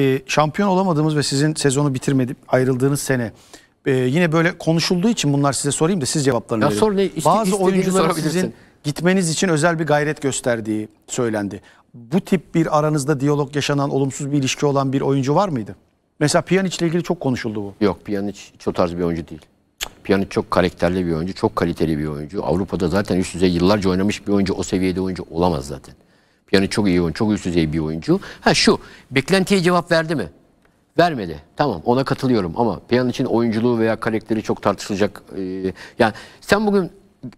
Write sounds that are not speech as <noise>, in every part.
e, şampiyon olamadığımız ve sizin sezonu bitirmedi ayrıldığınız sene e, yine böyle konuşulduğu için bunlar size sorayım da siz cevaplarını ya verin. Sor ne, iste, Bazı oyuncular sizin gitmeniz için özel bir gayret gösterdiği söylendi. Bu tip bir aranızda diyalog yaşanan, olumsuz bir ilişki olan bir oyuncu var mıydı? Mesela Pjanic ile ilgili çok konuşuldu bu. Yok Pjanic hiç o tarz bir oyuncu değil. Pjanic çok karakterli bir oyuncu, çok kaliteli bir oyuncu. Avrupa'da zaten üst düzey yıllarca oynamış bir oyuncu, o seviyede oyuncu olamaz zaten. Yani çok iyi oyuncu, çok üst düzey bir oyuncu. Ha şu, beklentiye cevap verdi mi? Vermedi. Tamam ona katılıyorum ama Piyan için oyunculuğu veya karakteri çok tartışılacak. Ee, yani sen bugün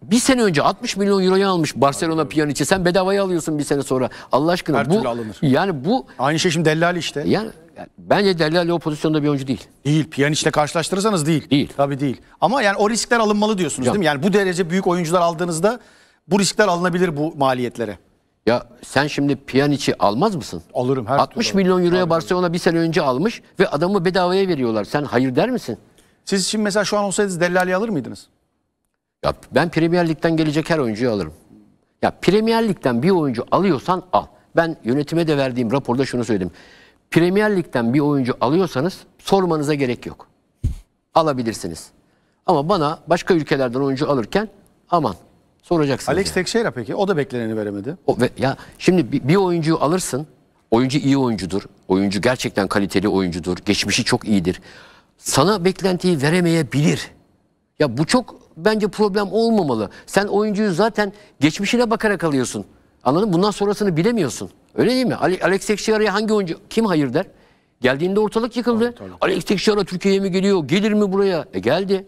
bir sene önce 60 milyon euroya almış Barcelona Pjanic'i. Sen bedavaya alıyorsun bir sene sonra. Allah aşkına Her bu alınır. yani bu aynı şey şimdi Dellali işte. Yani, yani bence Dellali o pozisyonda bir oyuncu değil. Değil. Pjanic'le karşılaştırırsanız değil. Değil. Tabii değil. Ama yani o riskler alınmalı diyorsunuz ya. değil mi? Yani bu derece büyük oyuncular aldığınızda bu riskler alınabilir bu maliyetlere. Ya sen şimdi Pjanic'i almaz mısın? Alırım her 60 türlü. milyon euroya Barcelona bir sene önce almış ve adamı bedavaya veriyorlar. Sen hayır der misin? Siz şimdi mesela şu an olsaydınız Dellali'yi alır mıydınız? Ya ben Premier Lig'den gelecek her oyuncuyu alırım. Ya Premier Lig'den bir oyuncu alıyorsan al. Ben yönetime de verdiğim raporda şunu söyledim. Premier Lig'den bir oyuncu alıyorsanız sormanıza gerek yok. Alabilirsiniz. Ama bana başka ülkelerden oyuncu alırken aman soracaksınız. Alex yani. Tekşehir'e peki o da bekleneni veremedi. O, ve, ya şimdi bir, bir oyuncuyu alırsın. Oyuncu iyi oyuncudur. Oyuncu gerçekten kaliteli oyuncudur. Geçmişi çok iyidir. Sana beklentiyi veremeyebilir. Ya bu çok bence problem olmamalı. Sen oyuncuyu zaten geçmişine bakarak alıyorsun. Anladın mı? Bundan sonrasını bilemiyorsun. Öyle değil mi? Alex Tekşehir'e hangi oyuncu kim hayır der? Geldiğinde ortalık yıkıldı. Tabii, tabii. Alex Tekşehir'e Türkiye'ye mi geliyor? Gelir mi buraya? E geldi.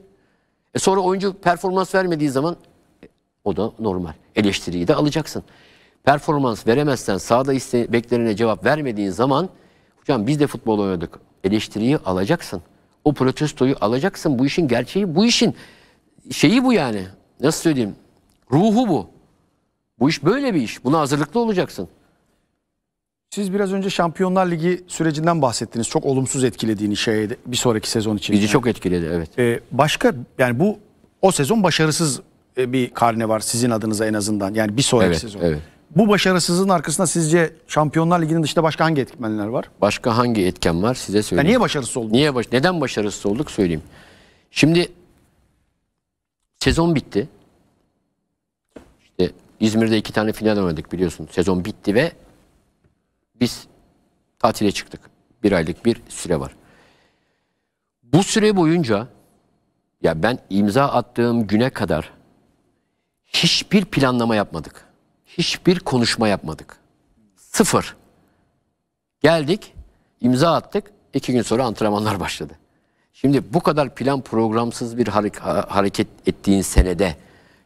E sonra oyuncu performans vermediği zaman o da normal. Eleştiriyi de alacaksın. Performans veremezsen sahada iste beklerine cevap vermediğin zaman hocam biz de futbol oynadık. Eleştiriyi alacaksın. O protestoyu alacaksın. Bu işin gerçeği bu işin şeyi bu yani. Nasıl söyleyeyim? Ruhu bu. Bu iş böyle bir iş. Buna hazırlıklı olacaksın. Siz biraz önce Şampiyonlar Ligi sürecinden bahsettiniz. Çok olumsuz etkilediğini şey bir sonraki sezon için. Bizi çok etkiledi evet. Ee, başka yani bu o sezon başarısız e, bir karne var sizin adınıza en azından. Yani bir sonraki evet, sezon. Evet. Bu başarısızlığın arkasında sizce Şampiyonlar Ligi'nin dışında başka hangi etkenler var? Başka hangi etken var size söyleyeyim. Yani niye başarısız olduk? Niye baş neden başarısız olduk söyleyeyim. Şimdi sezon bitti. İşte İzmir'de iki tane final oynadık biliyorsun. Sezon bitti ve biz tatile çıktık. Bir aylık bir süre var. Bu süre boyunca ya ben imza attığım güne kadar Hiçbir planlama yapmadık. Hiçbir konuşma yapmadık. Sıfır. Geldik, imza attık. İki gün sonra antrenmanlar başladı. Şimdi bu kadar plan programsız bir hareket ettiğin senede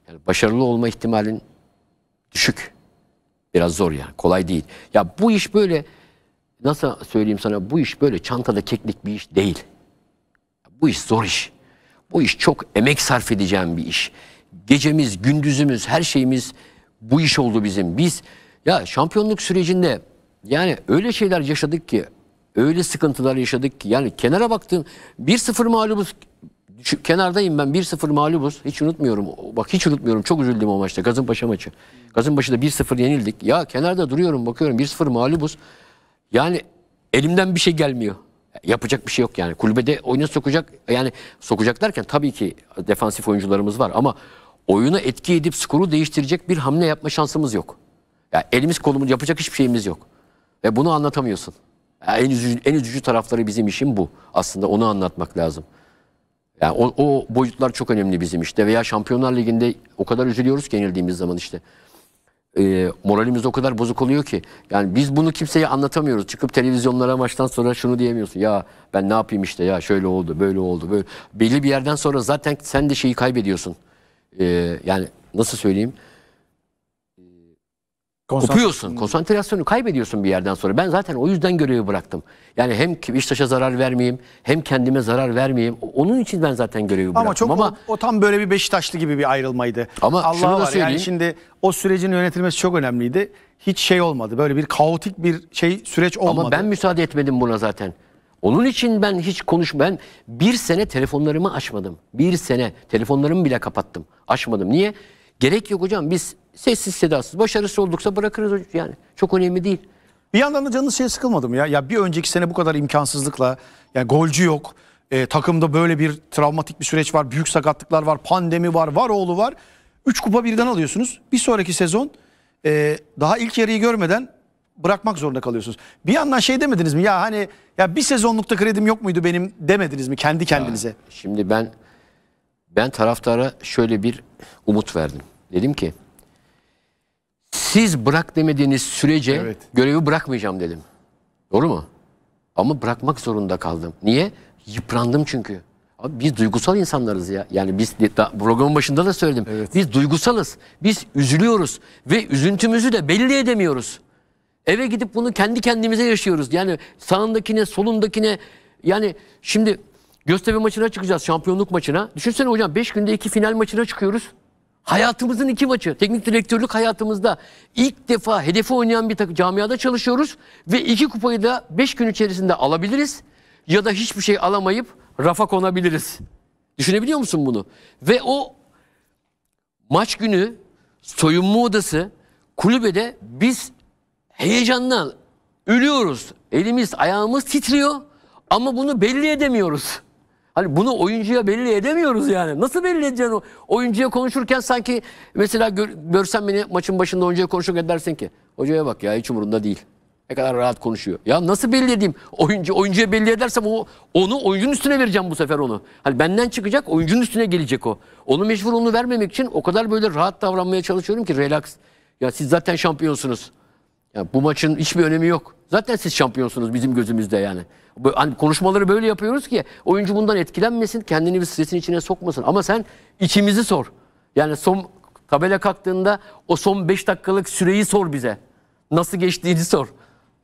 yani başarılı olma ihtimalin düşük. Biraz zor yani. Kolay değil. Ya bu iş böyle nasıl söyleyeyim sana bu iş böyle çantada keklik bir iş değil. Bu iş zor iş. Bu iş çok emek sarf edeceğim bir iş gecemiz, gündüzümüz, her şeyimiz bu iş oldu bizim. Biz ya şampiyonluk sürecinde yani öyle şeyler yaşadık ki, öyle sıkıntılar yaşadık ki. Yani kenara baktım 1-0 mağlubuz. Şu, kenardayım ben 1-0 mağlubuz. Hiç unutmuyorum. Bak hiç unutmuyorum. Çok üzüldüm o maçta. Gazınpaşa maçı. Gazınpaşa'da 1-0 yenildik. Ya kenarda duruyorum bakıyorum 1-0 mağlubuz. Yani elimden bir şey gelmiyor. Yapacak bir şey yok yani. Kulübede oyuna sokacak yani sokacak derken tabii ki defansif oyuncularımız var ama oyuna etki edip skoru değiştirecek bir hamle yapma şansımız yok. Ya yani elimiz kolumuz yapacak hiçbir şeyimiz yok. Ve bunu anlatamıyorsun. Yani en üzücü, en üzücü tarafları bizim işim bu. Aslında onu anlatmak lazım. Yani o, o boyutlar çok önemli bizim işte. Veya Şampiyonlar Ligi'nde o kadar üzülüyoruz ki yenildiğimiz zaman işte. E, moralimiz o kadar bozuk oluyor ki. Yani biz bunu kimseye anlatamıyoruz. Çıkıp televizyonlara maçtan sonra şunu diyemiyorsun. Ya ben ne yapayım işte ya şöyle oldu böyle oldu. Böyle. Belli bir yerden sonra zaten sen de şeyi kaybediyorsun e, yani nasıl söyleyeyim ee, kopuyorsun. Hmm. Konsantrasyonu kaybediyorsun bir yerden sonra. Ben zaten o yüzden görevi bıraktım. Yani hem Beşiktaş'a zarar vermeyeyim, hem kendime zarar vermeyeyim. Onun için ben zaten görevi bıraktım. Ama çok ama o, o tam böyle bir Beşiktaşlı gibi bir ayrılmaydı. Ama Allah şunu da söyleyeyim. Yani şimdi o sürecin yönetilmesi çok önemliydi. Hiç şey olmadı. Böyle bir kaotik bir şey süreç olmadı. Ama ben müsaade etmedim buna zaten. Onun için ben hiç konuş ben bir sene telefonlarımı açmadım. Bir sene telefonlarımı bile kapattım. Açmadım. Niye? Gerek yok hocam biz sessiz sedasız başarısız olduksa bırakırız yani. Çok önemli değil. Bir yandan da canınız şeye sıkılmadım ya. Ya bir önceki sene bu kadar imkansızlıkla yani golcü yok. E, takımda böyle bir travmatik bir süreç var. Büyük sakatlıklar var. Pandemi var. Var oğlu var. Üç kupa birden alıyorsunuz. Bir sonraki sezon e, daha ilk yarıyı görmeden bırakmak zorunda kalıyorsunuz. Bir yandan şey demediniz mi? Ya hani ya bir sezonlukta kredim yok muydu benim demediniz mi kendi kendinize? Ya, şimdi ben ben taraftara şöyle bir umut verdim. Dedim ki siz bırak demediğiniz sürece evet. görevi bırakmayacağım dedim. Doğru mu? Ama bırakmak zorunda kaldım. Niye? Yıprandım çünkü. Abi biz duygusal insanlarız ya. Yani biz programın başında da söyledim. Evet. Biz duygusalız. Biz üzülüyoruz ve üzüntümüzü de belli edemiyoruz. Eve gidip bunu kendi kendimize yaşıyoruz. Yani sağındakine, solundakine yani şimdi Göztepe maçına çıkacağız, şampiyonluk maçına. Düşünsene hocam 5 günde 2 final maçına çıkıyoruz. Hayatımızın iki maçı. Teknik direktörlük hayatımızda ilk defa hedefi oynayan bir takım camiada çalışıyoruz ve iki kupayı da 5 gün içerisinde alabiliriz ya da hiçbir şey alamayıp rafa konabiliriz. Düşünebiliyor musun bunu? Ve o maç günü soyunma odası kulübede biz heyecandan ölüyoruz. Elimiz ayağımız titriyor ama bunu belli edemiyoruz. Hani bunu oyuncuya belli edemiyoruz yani. Nasıl belli edeceksin o? Oyuncuya konuşurken sanki mesela gör, görsen beni maçın başında oyuncuya konuşurken dersin ki hocaya bak ya hiç umurunda değil. Ne kadar rahat konuşuyor. Ya nasıl belli edeyim? Oyuncu, oyuncuya belli edersem o, onu oyuncunun üstüne vereceğim bu sefer onu. Hani benden çıkacak oyuncunun üstüne gelecek o. Onu mecbur onu vermemek için o kadar böyle rahat davranmaya çalışıyorum ki relax. Ya siz zaten şampiyonsunuz. Ya bu maçın hiçbir önemi yok. Zaten siz şampiyonsunuz bizim gözümüzde yani. Hani konuşmaları böyle yapıyoruz ki oyuncu bundan etkilenmesin, kendini bir stresin içine sokmasın. Ama sen içimizi sor. Yani son tabela kalktığında o son 5 dakikalık süreyi sor bize. Nasıl geçtiğini sor.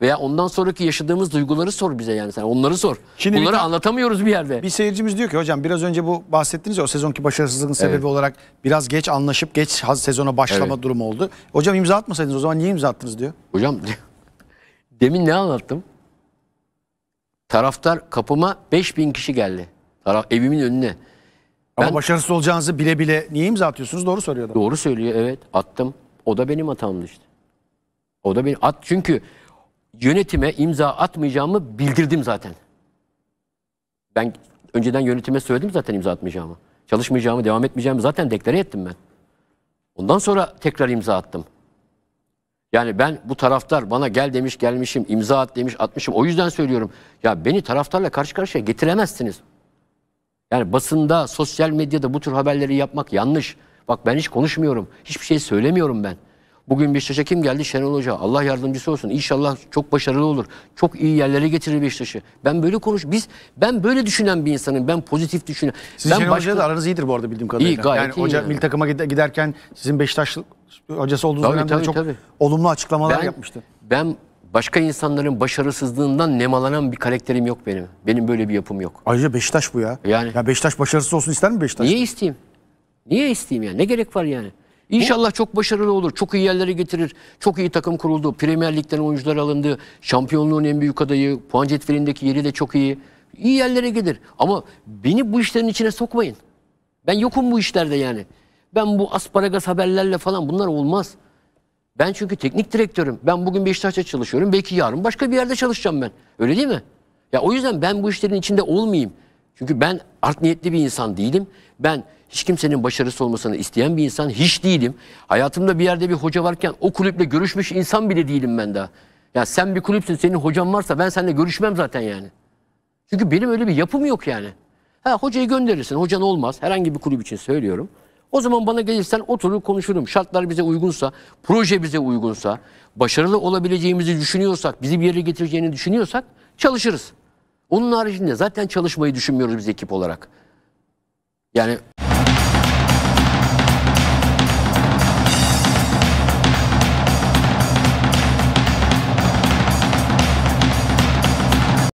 Veya ondan sonraki yaşadığımız duyguları sor bize yani sen onları sor. Şimdi Bunları ta- anlatamıyoruz bir yerde. Bir seyircimiz diyor ki hocam biraz önce bu bahsettiniz ya o sezonki başarısızlığın sebebi olarak biraz geç anlaşıp geç ha- sezona başlama Evet. durumu oldu. Hocam imza atmasaydınız o zaman niye imza attınız diyor. Hocam <laughs> demin ne anlattım? Taraftar kapıma 5000 kişi geldi. Taraf evimin önüne. Ama Ben- başarısız olacağınızı bile bile niye imza atıyorsunuz doğru söylüyor. adam. Doğru söylüyor evet attım. O da benim hatamdı işte. O da benim at çünkü yönetime imza atmayacağımı bildirdim zaten. Ben önceden yönetime söyledim zaten imza atmayacağımı. Çalışmayacağımı, devam etmeyeceğimi zaten deklare ettim ben. Ondan sonra tekrar imza attım. Yani ben bu taraftar bana gel demiş gelmişim, imza at demiş atmışım. O yüzden söylüyorum. Ya beni taraftarla karşı karşıya getiremezsiniz. Yani basında, sosyal medyada bu tür haberleri yapmak yanlış. Bak ben hiç konuşmuyorum. Hiçbir şey söylemiyorum ben. Bugün Beşiktaş'a kim geldi? Şenol Hoca. Allah yardımcısı olsun. İnşallah çok başarılı olur. Çok iyi yerlere getirir Beşiktaş'ı. Ben böyle konuş. Biz ben böyle düşünen bir insanım. Ben pozitif düşünen. Sizin ben Şenol başka... Hoca aranız iyidir bu arada bildiğim kadarıyla. İyi gayet yani iyi. Hoca yani. milli takıma giderken sizin Beşiktaş hocası olduğunuz tabii, dönemde tabii, çok tabii. olumlu açıklamalar ben, yapmıştı. Ben başka insanların başarısızlığından nemalanan bir karakterim yok benim. Benim böyle bir yapım yok. Ayrıca Beşiktaş bu ya. Yani. Ya Beşiktaş başarısız olsun ister mi Beşiktaş? Niye isteyeyim? Niye isteyeyim yani? Ne gerek var yani? İnşallah çok başarılı olur. Çok iyi yerlere getirir. Çok iyi takım kuruldu. Premier Lig'den oyuncular alındı. Şampiyonluğun en büyük adayı. Puan cetvelindeki yeri de çok iyi. İyi yerlere gelir. Ama beni bu işlerin içine sokmayın. Ben yokum bu işlerde yani. Ben bu asparagas haberlerle falan bunlar olmaz. Ben çünkü teknik direktörüm. Ben bugün Beşiktaş'ta çalışıyorum. Belki yarın başka bir yerde çalışacağım ben. Öyle değil mi? Ya o yüzden ben bu işlerin içinde olmayayım. Çünkü ben art niyetli bir insan değilim. Ben hiç kimsenin başarısı olmasını isteyen bir insan hiç değilim. Hayatımda bir yerde bir hoca varken o kulüple görüşmüş insan bile değilim ben daha. Ya sen bir kulüpsün senin hocan varsa ben seninle görüşmem zaten yani. Çünkü benim öyle bir yapım yok yani. Ha hocayı gönderirsin hocan olmaz herhangi bir kulüp için söylüyorum. O zaman bana gelirsen oturup konuşurum. Şartlar bize uygunsa, proje bize uygunsa, başarılı olabileceğimizi düşünüyorsak, bizi bir yere getireceğini düşünüyorsak çalışırız. Onun haricinde zaten çalışmayı düşünmüyoruz biz ekip olarak. Yani